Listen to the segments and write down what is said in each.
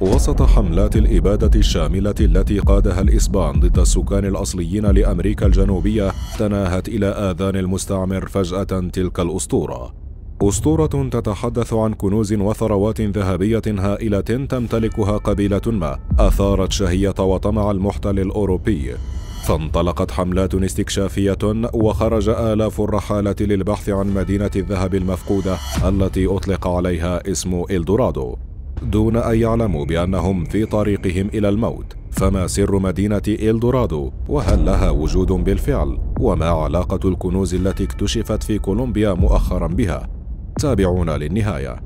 وسط حملات الإبادة الشاملة التي قادها الإسبان ضد السكان الأصليين لأمريكا الجنوبية تناهت إلى آذان المستعمر فجأة تلك الأسطورة أسطورة تتحدث عن كنوز وثروات ذهبية هائلة تمتلكها قبيلة ما أثارت شهية وطمع المحتل الأوروبي فانطلقت حملات استكشافية وخرج آلاف الرحالة للبحث عن مدينة الذهب المفقودة التي أطلق عليها اسم إلدورادو دون أن يعلموا بأنهم في طريقهم إلى الموت فما سر مدينة إلدورادو وهل لها وجود بالفعل وما علاقة الكنوز التي اكتشفت في كولومبيا مؤخرا بها تابعونا للنهاية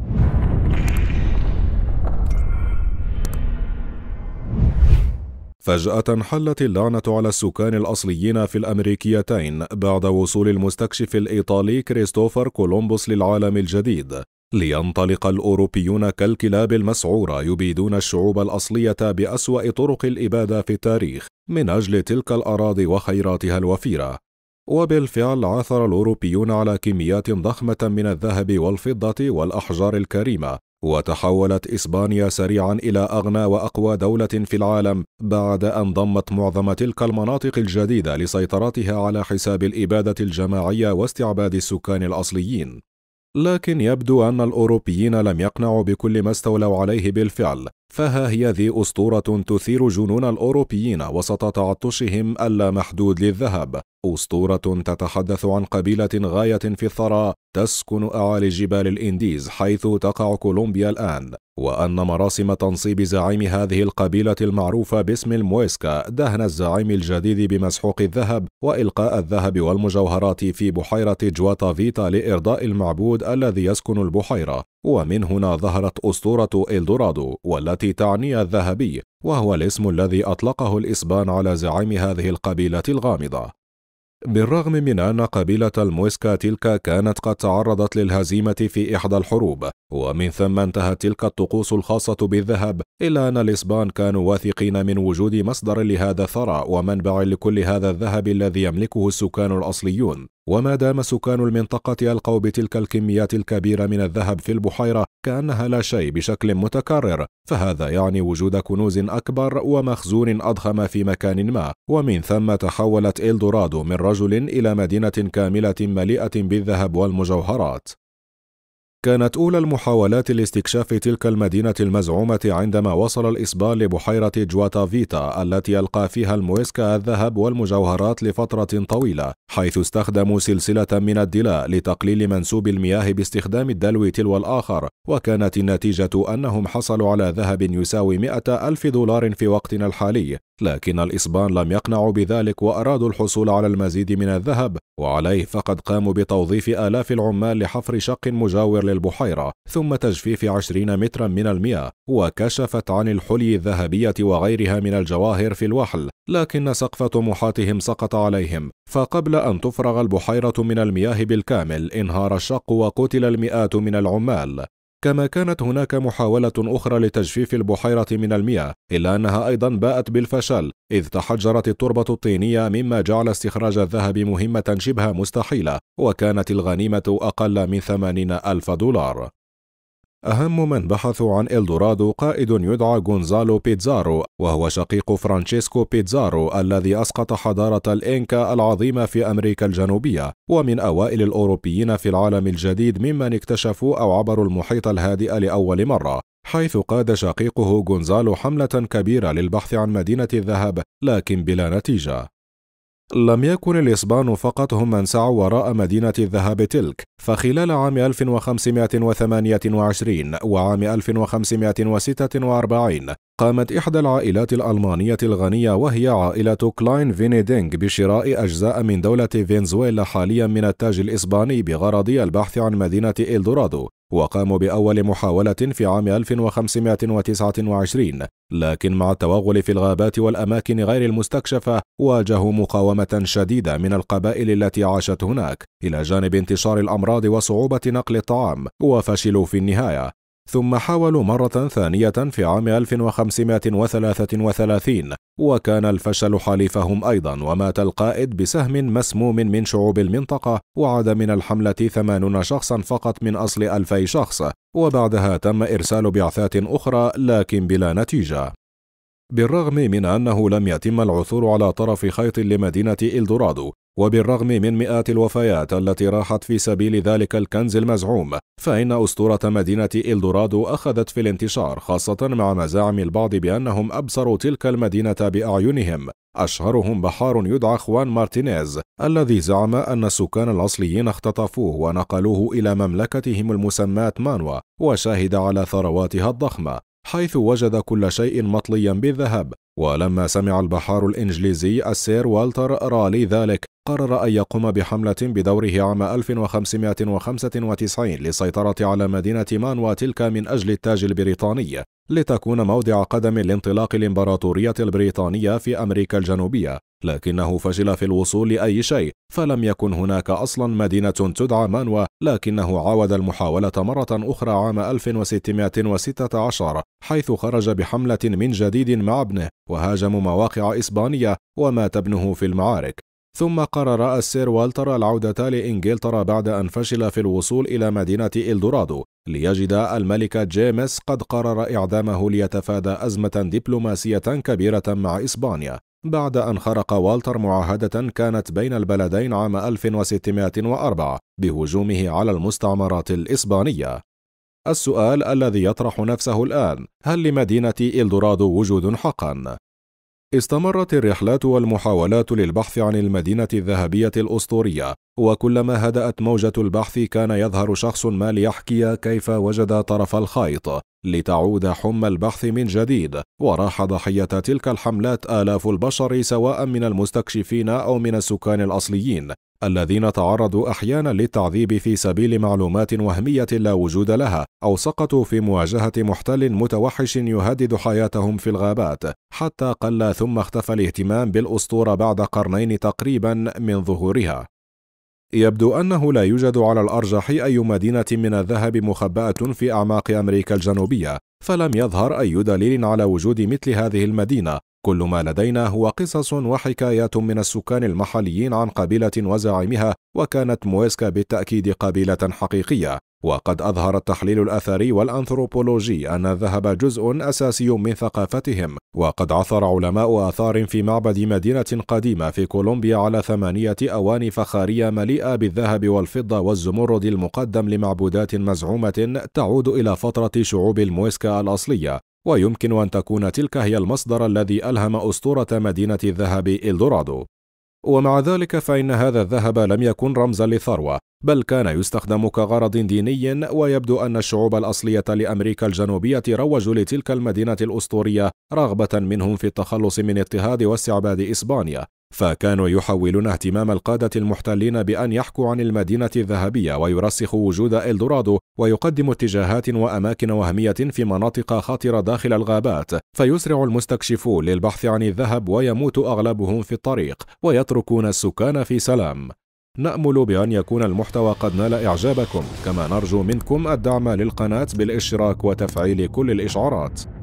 فجأة حلت اللعنة على السكان الأصليين في الأمريكيتين بعد وصول المستكشف الإيطالي كريستوفر كولومبوس للعالم الجديد لينطلق الأوروبيون كالكلاب المسعورة يبيدون الشعوب الأصلية بأسوأ طرق الإبادة في التاريخ من أجل تلك الأراضي وخيراتها الوفيرة وبالفعل عثر الأوروبيون على كميات ضخمة من الذهب والفضة والأحجار الكريمة وتحولت إسبانيا سريعا إلى أغنى وأقوى دولة في العالم بعد أن ضمت معظم تلك المناطق الجديدة لسيطرتها على حساب الإبادة الجماعية واستعباد السكان الأصليين لكن يبدو أن الأوروبيين لم يقنعوا بكل ما استولوا عليه بالفعل فها هي ذي أسطورة تثير جنون الأوروبيين وسط تعطشهم اللامحدود للذهب أسطورة تتحدث عن قبيلة غاية في الثراء تسكن أعالي جبال الإنديز حيث تقع كولومبيا الآن وأن مراسم تنصيب زعيم هذه القبيلة المعروفة باسم المويسكا دهن الزعيم الجديد بمسحوق الذهب وإلقاء الذهب والمجوهرات في بحيرة جواتا فيتا لإرضاء المعبود الذي يسكن البحيرة ومن هنا ظهرت أسطورة إلدورادو والتي تعني الذهبي وهو الاسم الذي أطلقه الإسبان على زعيم هذه القبيلة الغامضة بالرغم من أن قبيلة المويسكا تلك كانت قد تعرضت للهزيمة في إحدى الحروب ومن ثم انتهت تلك الطقوس الخاصة بالذهب إلا أن الإسبان كانوا واثقين من وجود مصدر لهذا الثراء ومنبع لكل هذا الذهب الذي يملكه السكان الأصليون وما دام سكان المنطقة ألقوا بتلك الكميات الكبيرة من الذهب في البحيرة كأنها لا شيء بشكل متكرر، فهذا يعني وجود كنوز أكبر ومخزون أضخم في مكان ما، ومن ثم تحولت إلدورادو من رجل إلى مدينة كاملة مليئة بالذهب والمجوهرات. كانت أولى المحاولات لاستكشاف تلك المدينة المزعومة عندما وصل الإسبان لبحيرة جواتافيتا التي ألقى فيها المويسكا الذهب والمجوهرات لفترة طويلة حيث استخدموا سلسلة من الدلاء لتقليل منسوب المياه باستخدام الدلو تلو الآخر وكانت النتيجة أنهم حصلوا على ذهب يساوي 100 ألف دولار في وقتنا الحالي لكن الإسبان لم يقنعوا بذلك وأرادوا الحصول على المزيد من الذهب وعليه فقد قاموا بتوظيف آلاف العمال لحفر شق مجاور للبحيرة ثم تجفيف عشرين مترا من المياه وكشفت عن الحلي الذهبية وغيرها من الجواهر في الوحل لكن سقف طموحاتهم سقط عليهم فقبل أن تفرغ البحيرة من المياه بالكامل انهار الشق وقتل المئات من العمال كما كانت هناك محاولة أخرى لتجفيف البحيرة من المياه إلا أنها أيضا باءت بالفشل إذ تحجرت التربة الطينية مما جعل استخراج الذهب مهمة شبه مستحيلة وكانت الغنيمة أقل من 80 ألف دولار أهم من بحثوا عن إلدورادو قائد يدعى غونزالو بيتزارو وهو شقيق فرانشيسكو بيتزارو الذي أسقط حضارة الإنكا العظيمة في أمريكا الجنوبية ومن أوائل الأوروبيين في العالم الجديد ممن اكتشفوا أو عبروا المحيط الهادئ لأول مرة حيث قاد شقيقه غونزالو حملة كبيرة للبحث عن مدينة الذهب لكن بلا نتيجة لم يكن الإسبان فقط هم من سعوا وراء مدينة الذهب تلك، فخلال عام 1528 وعام 1546 قامت إحدى العائلات الألمانية الغنية وهي عائلة كلاين فينيدينغ بشراء أجزاء من دولة فنزويلا حاليا من التاج الإسباني بغرض البحث عن مدينة إلدورادو وقاموا بأول محاولة في عام 1529 لكن مع التوغل في الغابات والأماكن غير المستكشفة واجهوا مقاومة شديدة من القبائل التي عاشت هناك إلى جانب انتشار الأمراض وصعوبة نقل الطعام وفشلوا في النهاية ثم حاولوا مرة ثانية في عام 1533 وكان الفشل حليفهم أيضا ومات القائد بسهم مسموم من شعوب المنطقة وعاد من الحملة 80 شخصا فقط من أصل 2000 شخص وبعدها تم إرسال بعثات أخرى لكن بلا نتيجة بالرغم من أنه لم يتم العثور على طرف خيط لمدينة إلدورادو وبالرغم من مئات الوفيات التي راحت في سبيل ذلك الكنز المزعوم فإن أسطورة مدينة إلدورادو أخذت في الانتشار خاصة مع مزاعم البعض بأنهم أبصروا تلك المدينة بأعينهم أشهرهم بحار يدعى خوان مارتينيز الذي زعم أن السكان الأصليين اختطفوه ونقلوه إلى مملكتهم المسماة مانوا وشاهد على ثرواتها الضخمة حيث وجد كل شيء مطليا بالذهب ولما سمع البحار الإنجليزي السير والتر رالي ذلك قرر أن يقوم بحملة بدوره عام 1595 للسيطرة على مدينة مانوا تلك من أجل التاج البريطاني لتكون موضع قدم لانطلاق الإمبراطورية البريطانية في أمريكا الجنوبية لكنه فشل في الوصول لأي شيء فلم يكن هناك أصلا مدينة تدعى مانوا لكنه عاود المحاولة مرة أخرى عام 1616 حيث خرج بحملة من جديد مع ابنه وهاجموا مواقع إسبانية ومات ابنه في المعارك ثم قرر السير والتر العودة لإنجلترا بعد أن فشل في الوصول إلى مدينة إلدورادو ليجد الملك جيمس قد قرر إعدامه ليتفادى أزمة دبلوماسية كبيرة مع إسبانيا بعد أن خرق والتر معاهدة كانت بين البلدين عام 1604 بهجومه على المستعمرات الإسبانية. السؤال الذي يطرح نفسه الآن: هل لمدينة إلدورادو وجود حقًا؟ استمرت الرحلات والمحاولات للبحث عن المدينة الذهبية الأسطورية، وكلما هدأت موجة البحث كان يظهر شخص ما ليحكي كيف وجد طرف الخيط، لتعود حمى البحث من جديد وراح ضحية تلك الحملات آلاف البشر سواء من المستكشفين أو من السكان الأصليين الذين تعرضوا أحيانا للتعذيب في سبيل معلومات وهمية لا وجود لها أو سقطوا في مواجهة محتل متوحش يهدد حياتهم في الغابات حتى قل ثم اختفى الاهتمام بالأسطورة بعد قرنين تقريبا من ظهورها يبدو أنه لا يوجد على الأرجح أي مدينة من الذهب مخبأة في أعماق أمريكا الجنوبية، فلم يظهر أي دليل على وجود مثل هذه المدينة، كل ما لدينا هو قصص وحكايات من السكان المحليين عن قبيلة وزعيمها وكانت مويسكا بالتأكيد قبيلة حقيقية وقد أظهر التحليل الأثري والأنثروبولوجي أن الذهب جزء أساسي من ثقافتهم وقد عثر علماء آثار في معبد مدينة قديمة في كولومبيا على ثمانية أواني فخارية مليئة بالذهب والفضة والزمرد المقدم لمعبودات مزعومة تعود إلى فترة شعوب المويسكا الأصلية ويمكن أن تكون تلك هي المصدر الذي ألهم أسطورة مدينة الذهب إلدورادو ومع ذلك فإن هذا الذهب لم يكن رمزا للثروة بل كان يستخدم كغرض ديني ويبدو أن الشعوب الأصلية لأمريكا الجنوبية روجوا لتلك المدينة الأسطورية رغبة منهم في التخلص من اضطهاد واستعباد إسبانيا فكانوا يحولون اهتمام القادة المحتلين بأن يحكوا عن المدينة الذهبية ويرسخوا وجود إلدورادو ويقدموا اتجاهات وأماكن وهمية في مناطق خطرة داخل الغابات فيسرع المستكشفون للبحث عن الذهب ويموت أغلبهم في الطريق ويتركون السكان في سلام نأمل بأن يكون المحتوى قد نال إعجابكم كما نرجو منكم الدعم للقناة بالاشتراك وتفعيل كل الإشعارات